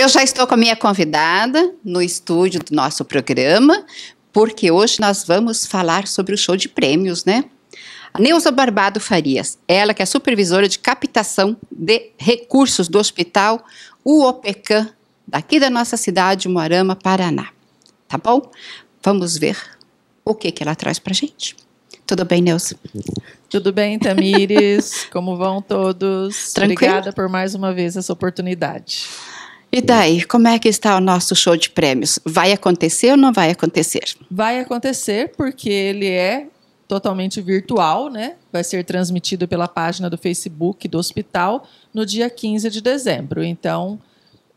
Eu já estou com a minha convidada no estúdio do nosso programa, porque hoje nós vamos falar sobre o show de prêmios, né? A Neuza Barbado Farias, ela que é supervisora de captação de recursos do Hospital UOPECAM, daqui da nossa cidade, Moarama, Paraná. Tá bom? Vamos ver o que, que ela traz para gente. Tudo bem, Neuza? Tudo bem, Tamires? Como vão todos? Tranquilo? Obrigada por mais uma vez essa oportunidade. E daí, como é que está o nosso show de prêmios? Vai acontecer ou não vai acontecer? Vai acontecer porque ele é totalmente virtual, né? Vai ser transmitido pela página do Facebook do hospital no dia 15 de dezembro. Então,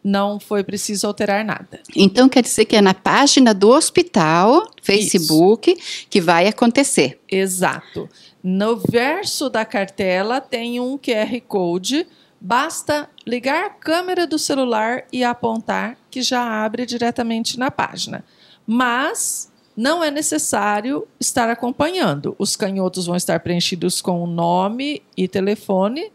não foi preciso alterar nada. Então quer dizer que é na página do hospital, Facebook, Isso. que vai acontecer. Exato. No verso da cartela tem um QR Code Basta ligar a câmera do celular e apontar, que já abre diretamente na página. Mas não é necessário estar acompanhando. Os canhotos vão estar preenchidos com o nome e telefone,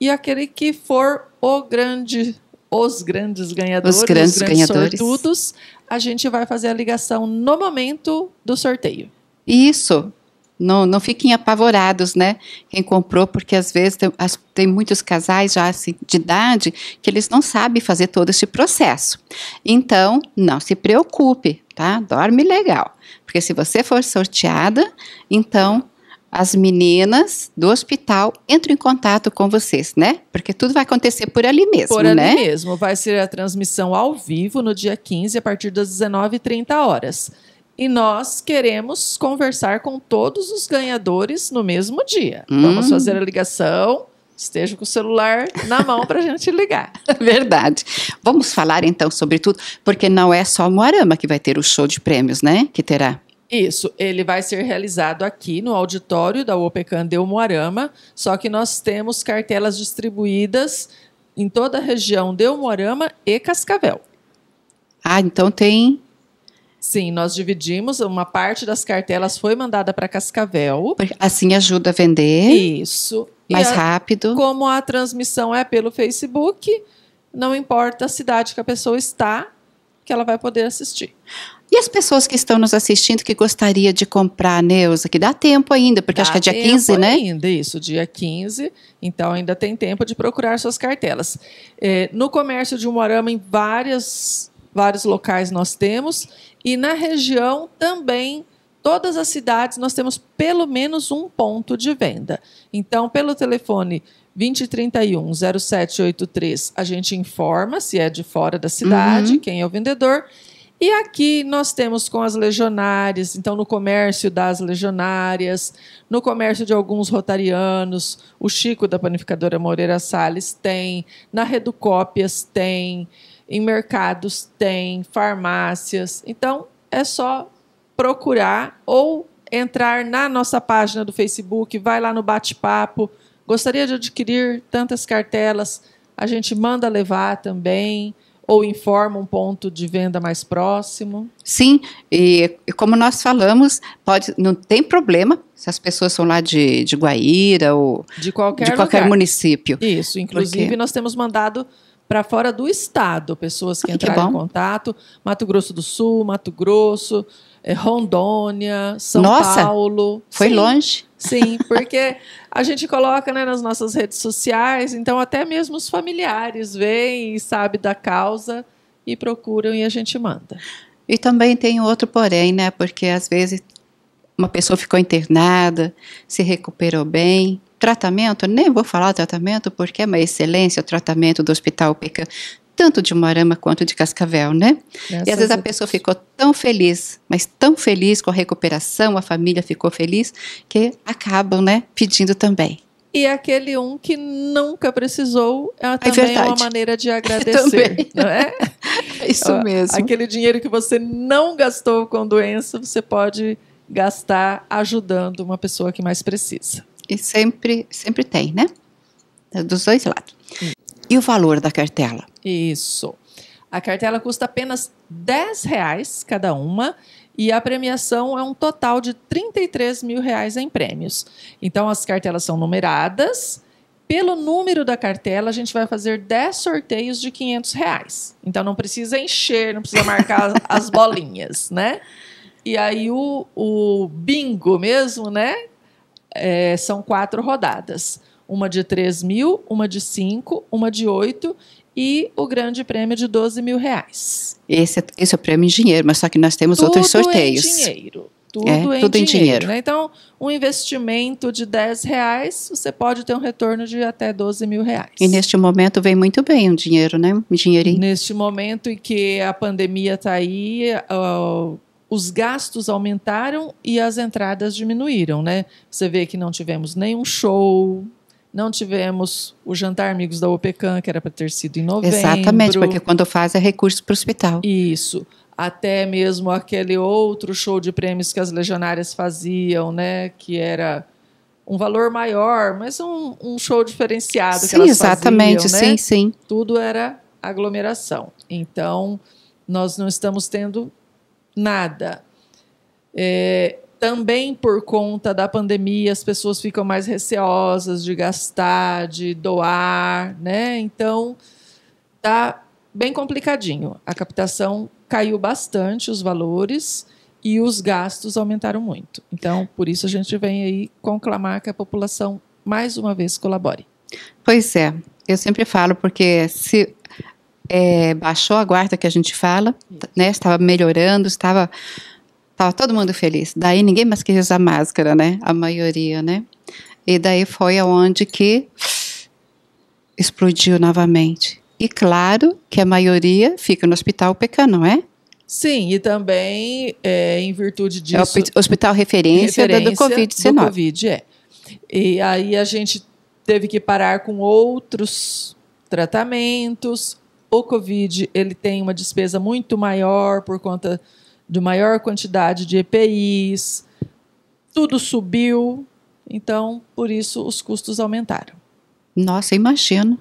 e aquele que for o grande os grandes ganhadores, os grandes, os grandes ganhadores. sortudos, a gente vai fazer a ligação no momento do sorteio. Isso. Não, não fiquem apavorados, né? Quem comprou, porque às vezes tem, as, tem muitos casais já assim, de idade que eles não sabem fazer todo esse processo. Então, não se preocupe, tá? Dorme legal. Porque se você for sorteada, então as meninas do hospital entram em contato com vocês, né? Porque tudo vai acontecer por ali mesmo, por né? Por ali mesmo. Vai ser a transmissão ao vivo no dia 15, a partir das 19h30 horas. E nós queremos conversar com todos os ganhadores no mesmo dia. Hum. Vamos fazer a ligação. Esteja com o celular na mão para a gente ligar. Verdade. Vamos falar então sobre tudo, porque não é só Moarama que vai ter o show de prêmios, né? Que terá. Isso, ele vai ser realizado aqui no auditório da UOPECAN de Moarama. só que nós temos cartelas distribuídas em toda a região de Moarama e Cascavel. Ah, então tem Sim, nós dividimos, uma parte das cartelas foi mandada para Cascavel. Assim ajuda a vender. Isso. Mais a, rápido. Como a transmissão é pelo Facebook, não importa a cidade que a pessoa está, que ela vai poder assistir. E as pessoas que estão nos assistindo que gostaria de comprar, Neuza, que dá tempo ainda, porque dá acho que é dia 15, né? Ainda, isso, dia 15. Então ainda tem tempo de procurar suas cartelas. É, no comércio de Moarama, em várias vários locais nós temos. E na região também, todas as cidades, nós temos pelo menos um ponto de venda. Então, pelo telefone 2031 0783, a gente informa se é de fora da cidade, uhum. quem é o vendedor. E aqui nós temos com as legionárias, então no comércio das legionárias, no comércio de alguns rotarianos, o Chico da panificadora Moreira Salles tem, na Reducópias tem, em mercados tem, farmácias. Então, é só procurar ou entrar na nossa página do Facebook, vai lá no bate-papo. Gostaria de adquirir tantas cartelas, a gente manda levar também ou informa um ponto de venda mais próximo? Sim, e, como nós falamos, pode, não tem problema se as pessoas são lá de, de Guaíra ou de qualquer, de qualquer município. Isso, inclusive Porque... nós temos mandado para fora do estado, pessoas que entraram que em contato, Mato Grosso do Sul, Mato Grosso, eh, Rondônia, São Nossa, Paulo. Foi sim, longe. Sim, porque a gente coloca né, nas nossas redes sociais, então até mesmo os familiares vêm e sabem da causa e procuram e a gente manda. E também tem outro porém, né? Porque às vezes uma pessoa ficou internada, se recuperou bem, tratamento, nem vou falar tratamento porque é uma excelência o tratamento do Hospital Pecan, tanto de Moarama quanto de Cascavel, né? Graças e às vezes a, a pessoa ficou tão feliz, mas tão feliz com a recuperação, a família ficou feliz, que acabam, né, pedindo também. E aquele um que nunca precisou é, é também é uma maneira de é agradecer, não é? é isso mesmo. Aquele dinheiro que você não gastou com doença, você pode gastar ajudando uma pessoa que mais precisa e sempre, sempre tem, né? Dos dois lados. Hum. E o valor da cartela? Isso. A cartela custa apenas 10 reais cada uma e a premiação é um total de 33 mil reais em prêmios. Então as cartelas são numeradas. Pelo número da cartela, a gente vai fazer 10 sorteios de 500 reais. Então não precisa encher, não precisa marcar as bolinhas, né? E aí o, o bingo mesmo, né? é, são quatro rodadas. Uma de 3 mil, uma de 5, uma de 8 e o grande prêmio de 12 mil reais. Esse, é, esse é o prêmio em dinheiro, mas só que nós temos tudo outros é sorteios. Tudo em dinheiro. Tudo, é, em, é tudo é dinheiro, em dinheiro. Né? Então, um investimento de 10 reais, você pode ter um retorno de até 12 mil reais. E neste momento vem muito bem o dinheiro, né? Um dinheirinho. Neste momento em que a pandemia está aí, uh, os gastos aumentaram e as entradas diminuíram, né? Você vê que não tivemos nenhum show, não tivemos o jantar amigos da OPECAN, que era para ter sido em novembro. Exatamente, porque quando faz é recurso para o hospital. Isso. Até mesmo aquele outro show de prêmios que as legionárias faziam, né? Que era um valor maior, mas um, um show diferenciado sim, que elas exatamente, faziam, né? Sim, sim. Tudo era aglomeração. Então, nós não estamos tendo nada. É, também por conta da pandemia, as pessoas ficam mais receosas de gastar, de doar, né? Então, tá bem complicadinho. A captação caiu bastante os valores e os gastos aumentaram muito. Então, por isso a gente vem aí conclamar que a população mais uma vez colabore. Pois é, eu sempre falo porque se é, baixou a guarda que a gente fala, né? Estava melhorando, estava estava todo mundo feliz. Daí ninguém mais queria usar máscara, né? A maioria, né? E daí foi aonde que explodiu novamente. E claro que a maioria fica no hospital pecando, não é? Sim, e também é, em virtude disso. É o hospital referência, referência do Covid-19. Do Covid, é. E aí a gente teve que parar com outros tratamentos, o Covid ele tem uma despesa muito maior por conta de maior quantidade de EPIs, tudo subiu, então por isso os custos aumentaram. Nossa, imagino.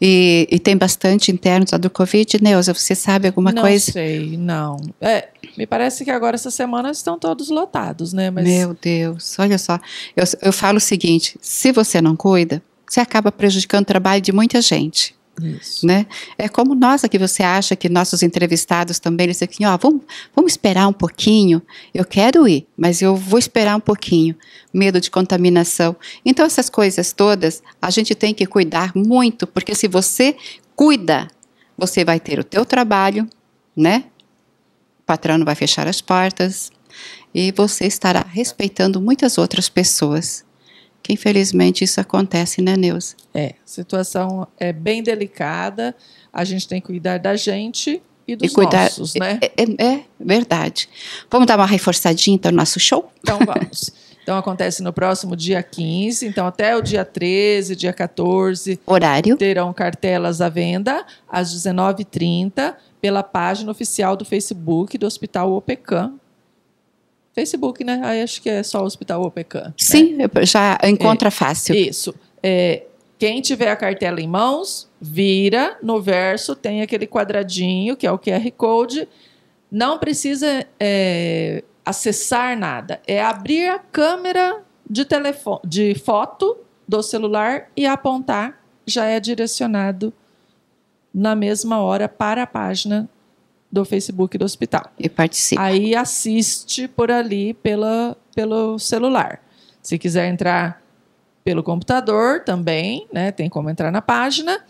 E, e tem bastante internos do Covid, Neuza, você sabe alguma não coisa? Não sei, não. É, me parece que agora essa semana estão todos lotados, né? Mas... Meu Deus, olha só. Eu, eu falo o seguinte, se você não cuida, você acaba prejudicando o trabalho de muita gente. Isso. Né? É como nós aqui, você acha que nossos entrevistados também, eles aqui, assim, ó, vamos, vamos esperar um pouquinho, eu quero ir, mas eu vou esperar um pouquinho, medo de contaminação. Então, essas coisas todas, a gente tem que cuidar muito, porque se você cuida, você vai ter o teu trabalho, né? O patrão não vai fechar as portas e você estará respeitando muitas outras pessoas que infelizmente isso acontece, né, Neuza? É, situação é bem delicada, a gente tem que cuidar da gente e dos e cuidar, nossos, né? É, é, é verdade. Vamos dar uma reforçadinha então no nosso show? Então vamos. Então acontece no próximo dia 15, então até o dia 13, dia 14. Horário. Terão cartelas à venda às 19h30 pela página oficial do Facebook do Hospital OPECAM, Facebook, né? Aí acho que é só Hospital Opecan. Né? Sim, né? já encontra é, fácil. Isso. É, quem tiver a cartela em mãos, vira no verso, tem aquele quadradinho que é o QR Code. Não precisa é, acessar nada. É abrir a câmera de, telefone, de foto do celular e apontar, já é direcionado na mesma hora para a página do Facebook do hospital. E participa. Aí assiste por ali pela, pelo celular. Se quiser entrar pelo computador também, né, tem como entrar na página.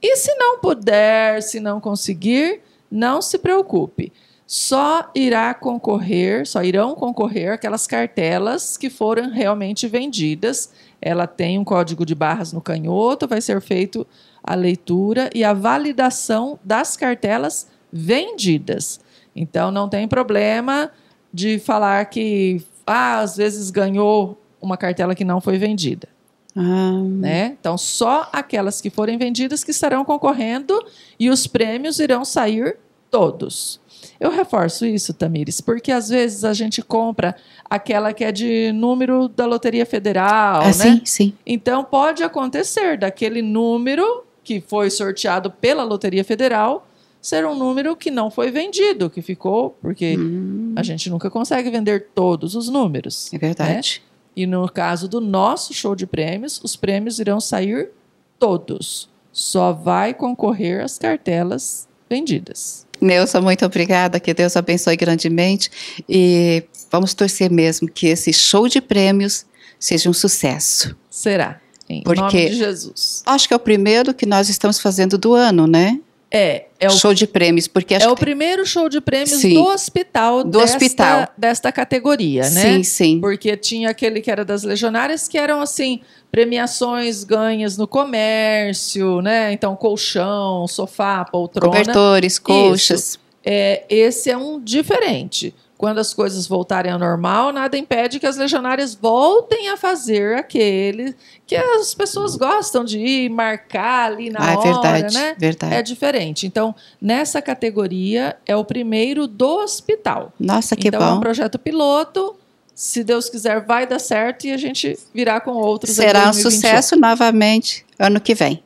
E se não puder, se não conseguir, não se preocupe. Só irá concorrer, só irão concorrer aquelas cartelas que foram realmente vendidas. Ela tem um código de barras no canhoto, vai ser feito a leitura e a validação das cartelas vendidas. Então não tem problema de falar que ah, às vezes ganhou uma cartela que não foi vendida. Ah. Né? Então, só aquelas que forem vendidas que estarão concorrendo e os prêmios irão sair todos. Eu reforço isso, Tamires, porque às vezes a gente compra aquela que é de número da Loteria Federal, ah, né? Sim, sim. Então pode acontecer daquele número que foi sorteado pela Loteria Federal ser um número que não foi vendido, que ficou, porque hum. a gente nunca consegue vender todos os números. É verdade. Né? E no caso do nosso show de prêmios, os prêmios irão sair todos. Só vai concorrer as cartelas vendidas. Nelson, muito obrigada, que Deus abençoe grandemente e vamos torcer mesmo que esse show de prêmios seja um sucesso. Será. Em Porque nome de Jesus. Acho que é o primeiro que nós estamos fazendo do ano, né? É, é o show de prêmios, porque acho é que... o primeiro show de prêmios sim, do hospital do desta, hospital desta categoria, né? Sim, sim. Porque tinha aquele que era das legionárias que eram assim premiações ganhas no comércio, né? Então colchão, sofá, poltrona, cobertores, colchas. Isso. É, esse é um diferente. Quando as coisas voltarem ao normal, nada impede que as legionárias voltem a fazer aquele que as pessoas gostam de ir marcar ali na ah, é hora, verdade, né? Verdade. É diferente. Então, nessa categoria é o primeiro do hospital. Nossa, que então, bom. Então, é um projeto piloto se Deus quiser, vai dar certo e a gente virá com outros. Será um sucesso novamente ano que vem.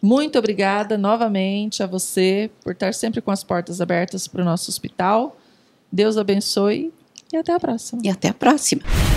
Muito obrigada novamente a você por estar sempre com as portas abertas para o nosso hospital. Deus abençoe e até a próxima. E até a próxima.